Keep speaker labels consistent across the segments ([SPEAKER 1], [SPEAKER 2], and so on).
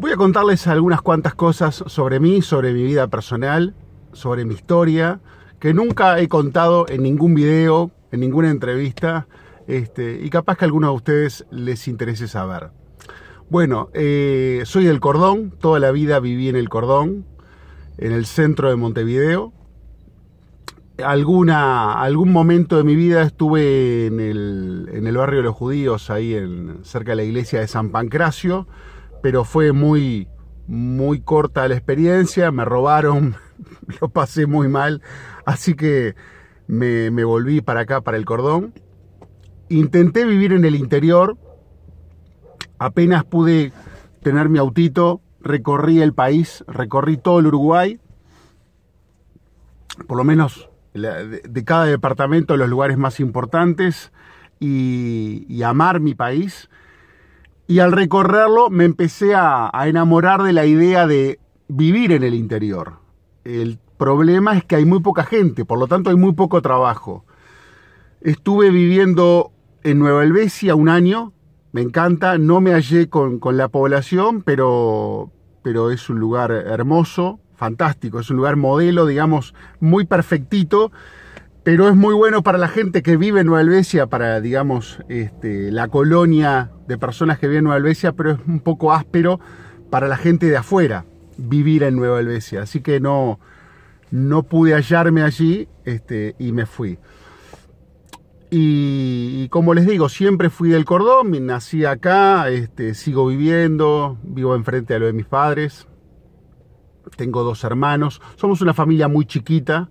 [SPEAKER 1] Voy a contarles algunas cuantas cosas sobre mí, sobre mi vida personal, sobre mi historia, que nunca he contado en ningún video, en ninguna entrevista, este, y capaz que a alguno de ustedes les interese saber. Bueno, eh, soy del Cordón, toda la vida viví en el Cordón, en el centro de Montevideo. Alguna, algún momento de mi vida estuve en el, barrio de los judíos, ahí en, cerca de la iglesia de San Pancracio pero fue muy, muy corta la experiencia, me robaron, lo pasé muy mal, así que me, volví para acá, para el cordón. Intenté vivir en el interior, apenas pude tener mi autito, recorrí el país, recorrí todo el Uruguay, por lo menos de, cada departamento los lugares más importantes y amar mi país y al recorrerlo me empecé a, enamorar de la idea de vivir en el interior. El problema es que hay muy poca gente, por lo tanto hay muy poco trabajo. Estuve viviendo en Nueva Helvecia un año, me encanta, no me hallé con, la población, pero, pero es un lugar hermoso, fantástico, es un lugar modelo, digamos, muy perfectito pero es muy bueno para la gente que vive en Nueva Helvecia, para, digamos, este, la colonia de personas que viven en Nueva Helvecia, pero es un poco áspero para la gente de afuera vivir en Nueva Helvecia. Así que no, no pude hallarme allí este, y me fui. Y, como les digo, siempre fui del cordón, nací acá, este, sigo viviendo, vivo enfrente a lo de mis padres, tengo dos hermanos, somos una familia muy chiquita,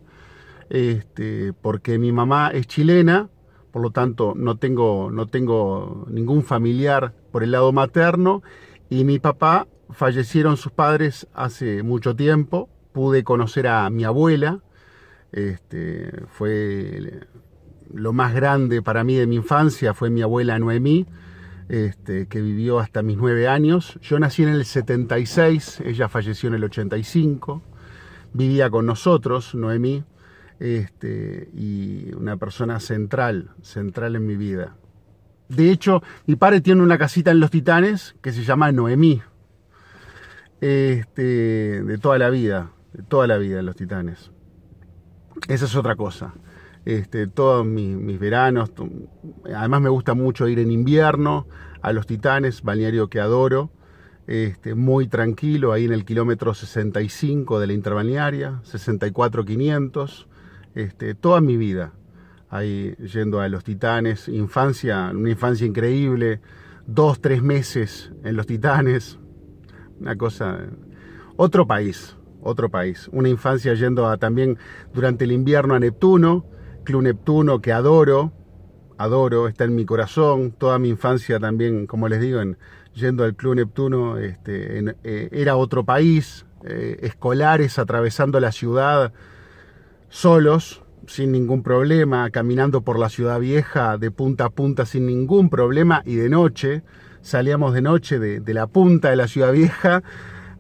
[SPEAKER 1] este, porque mi mamá es chilena, por lo tanto no tengo, no tengo ningún familiar por el lado materno, y mi papá fallecieron sus padres hace mucho tiempo, pude conocer a mi abuela, este, fue lo más grande para mí de mi infancia, fue mi abuela Noemí, este, que vivió hasta mis nueve años. Yo nací en el 76, ella falleció en el 85, vivía con nosotros, Noemí, este, y una persona central, central en mi vida. De hecho, mi padre tiene una casita en Los Titanes que se llama Noemí, este, de toda la vida, de toda la vida en Los Titanes. Esa es otra cosa. Este, todos mis, veranos, además me gusta mucho ir en invierno a Los Titanes, balneario que adoro. Este, muy tranquilo, ahí en el kilómetro 65 de la interbalnearia, 64500. Este, toda mi vida. Ahí yendo a Los Titanes, infancia, una infancia increíble, dos, tres meses en Los Titanes, una cosa, otro país, otro país. Una infancia yendo a, también durante el invierno a Neptuno, Club Neptuno que adoro, adoro, está en mi corazón, toda mi infancia también, como les digo, yendo al Club Neptuno, este, eh, era otro país, eh, escolares atravesando la ciudad, solos, sin ningún problema, caminando por la ciudad vieja de punta a punta sin ningún problema y de noche, salíamos de noche de, la punta de la ciudad vieja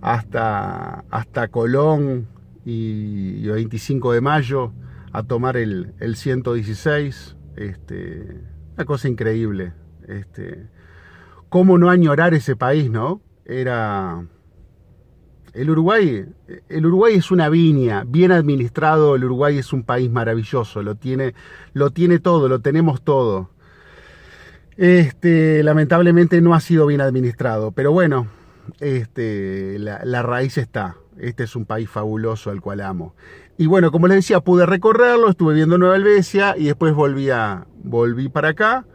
[SPEAKER 1] hasta, hasta Colón y, el 25 de mayo a tomar el, el 116, este, una cosa increíble. Este, ¿Cómo no añorar ese país, no? Era el Uruguay, el Uruguay es una viña, bien administrado, el Uruguay es un país maravilloso, lo tiene, lo tiene todo, lo tenemos todo. Este, lamentablemente no ha sido bien administrado, pero bueno, este, la, raíz está. Este es un país fabuloso al cual amo. Y bueno, como les decía, pude recorrerlo, estuve viendo Nueva Helvecia y después volví, a, volví para acá.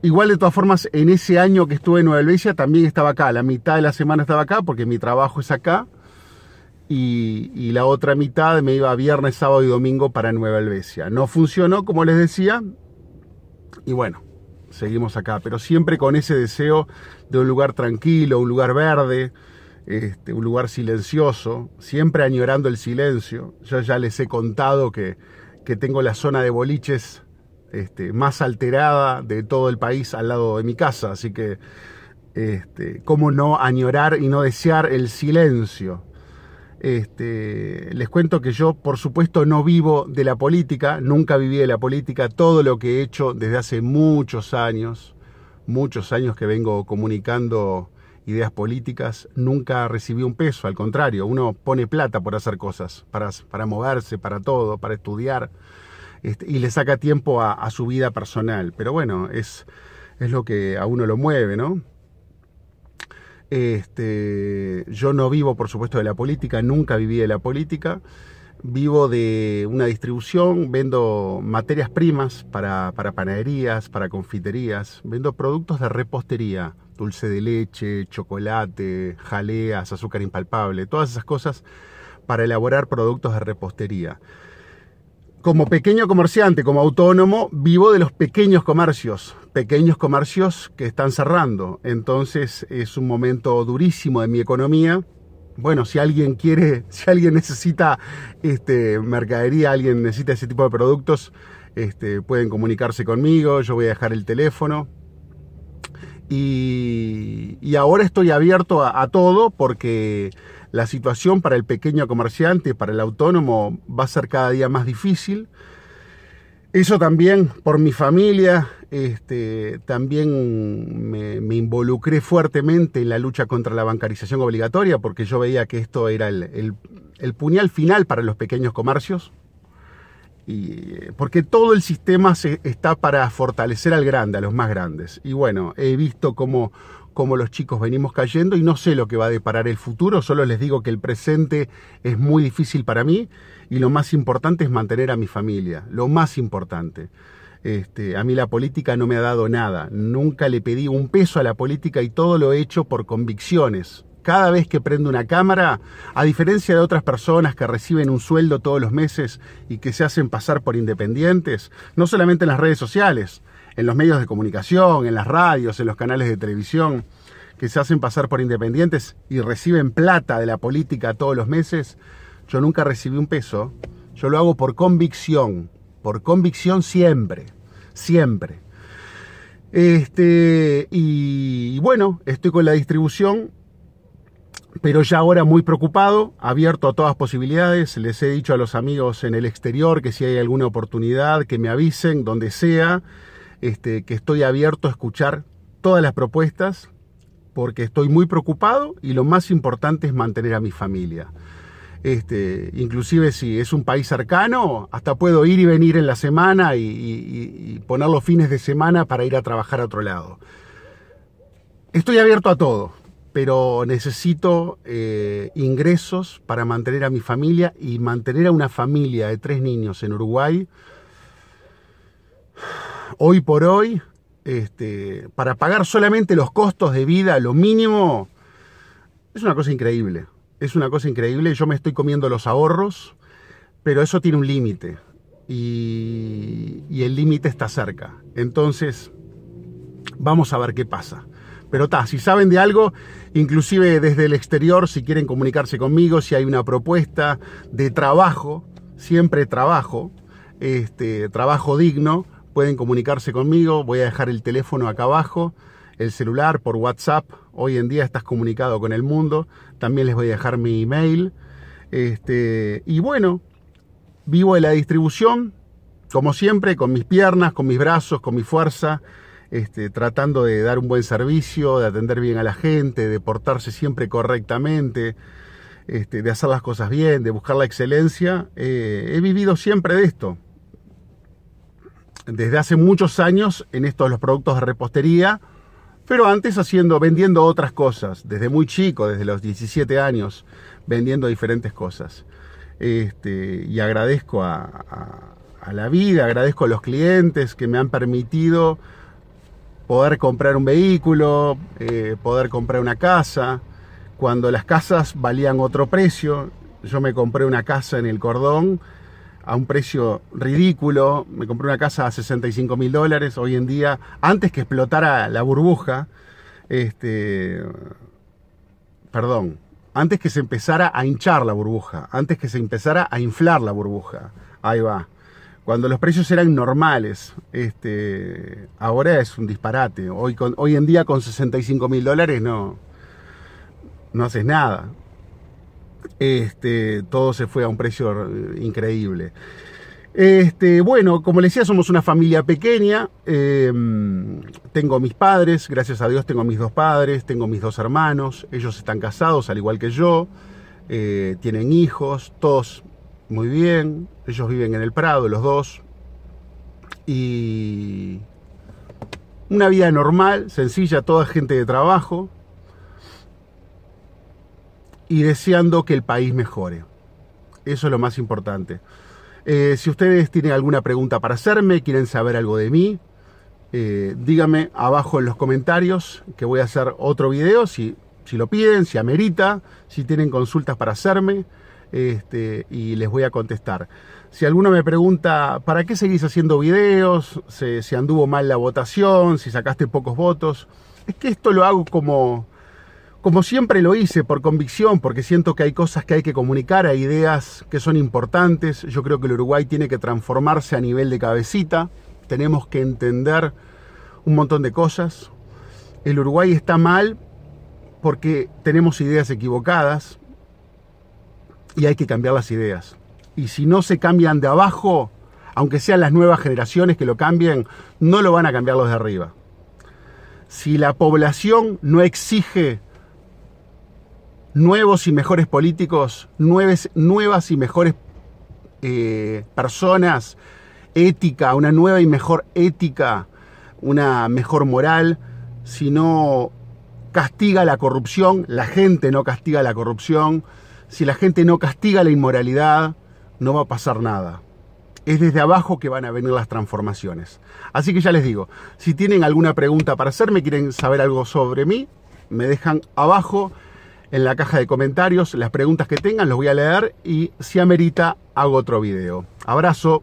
[SPEAKER 1] Igual de todas formas, en ese año que estuve en Nueva Helvecia también estaba acá, la mitad de la semana estaba acá porque mi trabajo es acá y, la otra mitad me iba viernes, sábado y domingo para Nueva Helvecia. No funcionó, como les decía, y bueno, seguimos acá, pero siempre con ese deseo de un lugar tranquilo, un lugar verde, este, un lugar silencioso, siempre añorando el silencio. Yo ya les he contado que, que tengo la zona de boliches este, más alterada de todo el país al lado de mi casa. Así que, este, ¿cómo no añorar y no desear el silencio? Este, les cuento que yo, por supuesto, no vivo de la política, nunca viví de la política, todo lo que he hecho desde hace muchos años, muchos años que vengo comunicando ideas políticas, nunca recibí un peso, al contrario, uno pone plata por hacer cosas, para moverse, para todo, para estudiar. Este, y le saca tiempo a, su vida personal. Pero bueno, es, es lo que a uno lo mueve, ¿no? Este, yo no vivo, por supuesto, de la política, nunca viví de la política. Vivo de una distribución, vendo materias primas para, para panaderías, para confiterías, vendo productos de repostería, dulce de leche, chocolate, jaleas, azúcar impalpable, todas esas cosas para elaborar productos de repostería como pequeño comerciante, como autónomo, vivo de los pequeños comercios, pequeños comercios que están cerrando. Entonces es un momento durísimo de mi economía. Bueno, si alguien quiere, si alguien necesita este, mercadería, alguien necesita ese tipo de productos, este, pueden comunicarse conmigo, yo voy a dejar el teléfono. Y, ahora estoy abierto a, todo porque la situación para el pequeño comerciante, para el autónomo, va a ser cada día más difícil. Eso también por mi familia, este, también me, involucré fuertemente en la lucha contra la bancarización obligatoria porque yo veía que esto era el puñal final para los pequeños comercios. Eh, porque todo el sistema se, está para fortalecer al grande, a los más grandes. Y bueno, he visto cómo, los chicos venimos cayendo y no sé lo que va a deparar el futuro, solo les digo que el presente es muy difícil para mí y lo más importante es mantener a mi familia, lo más importante. Este, a mí la política no me ha dado nada, nunca le pedí un peso a la política y todo lo he hecho por convicciones cada vez que prendo una cámara, a diferencia de otras personas que reciben un sueldo todos los meses y que se hacen pasar por independientes, no solamente en las redes sociales, en los medios de comunicación, en las radios, en los canales de televisión, que se hacen pasar por independientes y reciben plata de la política todos los meses, yo nunca recibí un peso, yo lo hago por convicción, por convicción siempre, siempre. Este, y, y, bueno, estoy con la distribución pero ya ahora muy preocupado, abierto a todas posibilidades. Les he dicho a los amigos en el exterior que si hay alguna oportunidad, que me avisen, donde sea, este, que estoy abierto a escuchar todas las propuestas, porque estoy muy preocupado y lo más importante es mantener a mi familia. Este, inclusive si es un país cercano, hasta puedo ir y venir en la semana y poner los fines de semana para ir a trabajar a otro lado. Estoy abierto a todo pero necesito eh, ingresos para mantener a mi familia y mantener a una familia de tres niños en Uruguay, hoy por hoy, este, para pagar solamente los costos de vida, lo mínimo, es una cosa increíble. Es una cosa increíble, yo me estoy comiendo los ahorros, pero eso tiene un límite y el límite está cerca. Entonces, vamos a ver qué pasa. Pero está, si saben de algo, inclusive desde el exterior, si quieren comunicarse conmigo, si hay una propuesta de trabajo, siempre trabajo, este, trabajo digno, pueden comunicarse conmigo. Voy a dejar el teléfono acá abajo, el celular por WhatsApp. Hoy en día estás comunicado con el mundo. También les voy a dejar mi email. Este, y bueno, vivo de la distribución, como siempre, con mis piernas, con mis brazos, con mi fuerza. Este, tratando de dar un buen servicio, de atender bien a la gente, de portarse siempre correctamente, este, de hacer las cosas bien, de buscar la excelencia, eh, he vivido siempre de esto. Desde hace muchos años en estos los productos de repostería, pero antes haciendo, vendiendo otras cosas, desde muy chico, desde los 17 años, vendiendo diferentes cosas. Este, y agradezco a, la vida, agradezco a los clientes que me han permitido poder comprar un vehículo, eh, poder comprar una casa. Cuando las casas valían otro precio, yo me compré una casa en el cordón a un precio ridículo, me compré una casa a 65 mil dólares hoy en día, antes que explotara la burbuja, este, perdón, antes que se empezara a hinchar la burbuja, antes que se empezara a inflar la burbuja, ahí va cuando los precios eran normales. Este, ahora es un disparate. Hoy, en día con 65 mil dólares no, no haces nada. Este, todo se fue a un precio eh, increíble. Este, bueno, como les decía, somos una familia pequeña. Em, tengo mis padres, gracias a Dios tengo mis dos padres, tengo mis dos hermanos. Ellos están casados, al igual que yo. Eh, tienen hijos, todos muy bien. Ellos viven en el Prado, los dos. Y una vida normal, sencilla, toda gente de trabajo. Y deseando que el país mejore. Eso es lo más importante. Eh, si ustedes tienen alguna pregunta para hacerme, quieren saber algo de mí, eh, díganme abajo en los comentarios que voy a hacer otro video si, si lo piden, si amerita, si tienen consultas para hacerme este, y les voy a contestar. Si alguno me pregunta, ¿para qué seguís haciendo videos? se anduvo mal la votación, si sacaste pocos votos. Es que esto lo hago como, como siempre lo hice, por convicción, porque siento que hay cosas que hay que comunicar, hay ideas que son importantes. Yo creo que el Uruguay tiene que transformarse a nivel de cabecita. Tenemos que entender un montón de cosas. El Uruguay está mal porque tenemos ideas equivocadas, y hay que cambiar las ideas. Y si no se cambian de abajo, aunque sean las nuevas generaciones que lo cambien, no lo van a cambiar los de arriba. Si la población no exige nuevos y mejores políticos, nuevas y mejores eh, personas, ética, una nueva y mejor ética, una mejor moral, si no castiga la corrupción, la gente no castiga la corrupción, si la gente no castiga la inmoralidad, no va a pasar nada. Es desde abajo que van a venir las transformaciones. Así que ya les digo, si tienen alguna pregunta para hacerme, quieren saber algo sobre mí, me dejan abajo en la caja de comentarios las preguntas que tengan, los voy a leer y si amerita hago otro video. Abrazo.